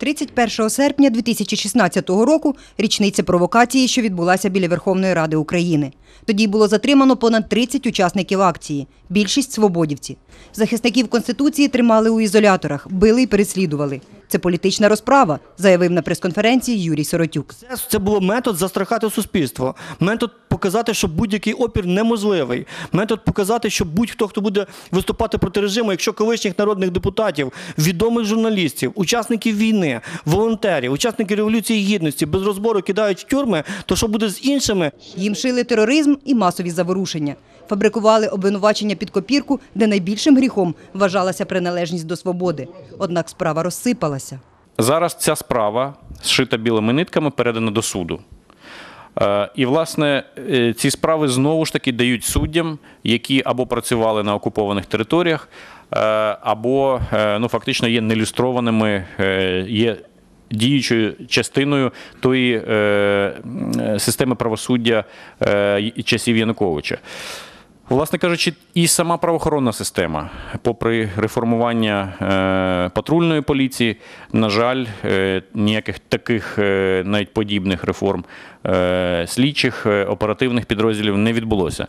31 серпня 2016 року річниця провокації, що відбулася біля Верховної Ради України. Тоді було затримано понад 30 учасників акції, більшість свободівці. Захисників Конституції тримали у ізоляторах, били і переслідували це політична розправа, заявив на прес-конференції Юрій Соротюк. Це було метод застрахати суспільство, метод показати, що будь-який опір неможливий. Метод показати, що будь-хто, хто буде виступати проти режиму, якщо колишніх народних депутатів, відомих журналістів, учасників війни, волонтерів, учасників революції гідності без розбору кидають в тюрми, то що буде з іншими? Їм шили тероризм і масові заворушення фабрикували обвинувачення під копірку, де найбільшим гріхом вважалася приналежність до свободи. Однак справа розсипалася. Зараз ця справа зшита білими нитками, передана до суду. Е, і, власне, е, ці справи знову ж таки дають суддям, які або працювали на окупованих територіях, е, або ну, фактично є нелюстрованими, є діючою частиною тої системи правосуддя часів Януковича. Власне кажучи, і сама правоохоронна система, попри реформування е, патрульної поліції, на жаль, е, ніяких таких е, навіть подібних реформ слідчих оперативних підрозділів не відбулося.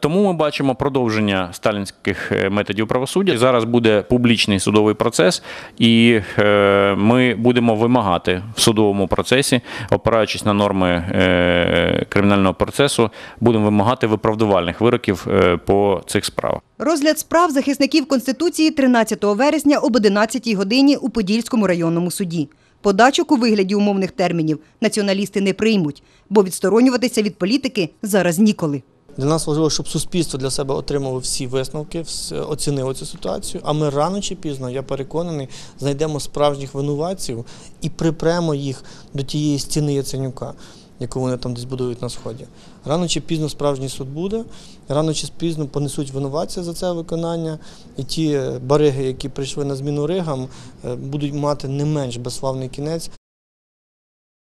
Тому ми бачимо продовження сталінських методів правосуддя. Зараз буде публічний судовий процес, і ми будемо вимагати в судовому процесі, опираючись на норми кримінального процесу будемо вимагати виправдувальних вироків е, по цих справах. Розгляд справ захисників конституції 13 вересня об 11 годині у Подільському районному суді. Подачок у вигляді умовних термінів націоналісти не приймуть, бо відсторонюватися від політики зараз ніколи. Для нас важливо, щоб суспільство для себе отримало всі висновки, оцінило цю ситуацію. А ми рано чи пізно, я переконаний, знайдемо справжніх винуватців і припремо їх до тієї стіни Яценюка яку вони там десь будують на сході. Рано чи пізно справжній суд буде, рано чи пізно понесуть винуватця за це виконання, і ті бариги, які прийшли на зміну ригам, е, будуть мати не менш безславний кінець.